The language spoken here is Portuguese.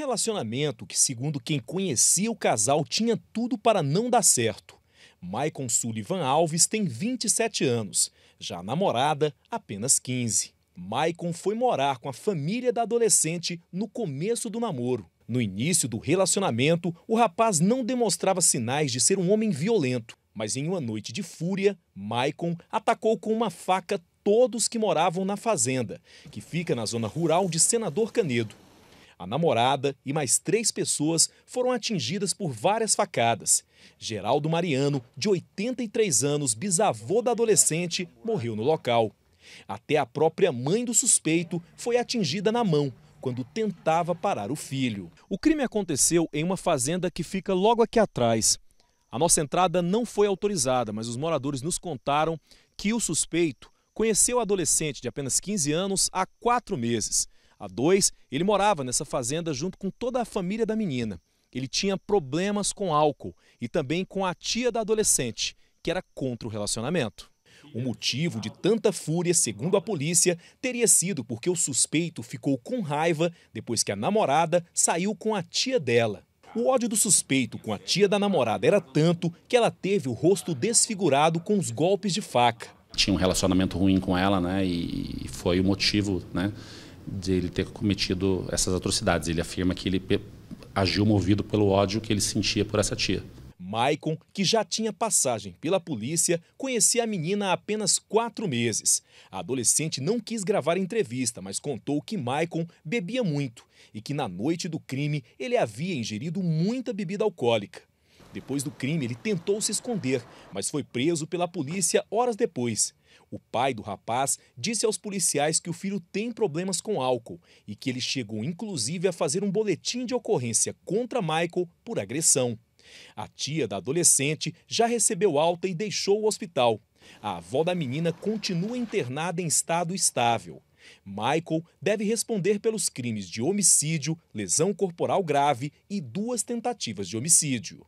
relacionamento que, segundo quem conhecia o casal, tinha tudo para não dar certo. Maicon Sullivan Alves tem 27 anos, já a namorada, apenas 15. Maicon foi morar com a família da adolescente no começo do namoro. No início do relacionamento, o rapaz não demonstrava sinais de ser um homem violento, mas em uma noite de fúria, Maicon atacou com uma faca todos que moravam na fazenda, que fica na zona rural de Senador Canedo. A namorada e mais três pessoas foram atingidas por várias facadas. Geraldo Mariano, de 83 anos, bisavô da adolescente, morreu no local. Até a própria mãe do suspeito foi atingida na mão quando tentava parar o filho. O crime aconteceu em uma fazenda que fica logo aqui atrás. A nossa entrada não foi autorizada, mas os moradores nos contaram que o suspeito conheceu a adolescente de apenas 15 anos há quatro meses a dois, ele morava nessa fazenda junto com toda a família da menina. Ele tinha problemas com álcool e também com a tia da adolescente, que era contra o relacionamento. O motivo de tanta fúria, segundo a polícia, teria sido porque o suspeito ficou com raiva depois que a namorada saiu com a tia dela. O ódio do suspeito com a tia da namorada era tanto que ela teve o rosto desfigurado com os golpes de faca. Tinha um relacionamento ruim com ela, né? E foi o motivo, né? de ele ter cometido essas atrocidades. Ele afirma que ele agiu movido pelo ódio que ele sentia por essa tia. Maicon, que já tinha passagem pela polícia, conhecia a menina há apenas quatro meses. A adolescente não quis gravar entrevista, mas contou que Maicon bebia muito e que na noite do crime ele havia ingerido muita bebida alcoólica. Depois do crime, ele tentou se esconder, mas foi preso pela polícia horas depois. O pai do rapaz disse aos policiais que o filho tem problemas com álcool e que ele chegou inclusive a fazer um boletim de ocorrência contra Michael por agressão. A tia da adolescente já recebeu alta e deixou o hospital. A avó da menina continua internada em estado estável. Michael deve responder pelos crimes de homicídio, lesão corporal grave e duas tentativas de homicídio.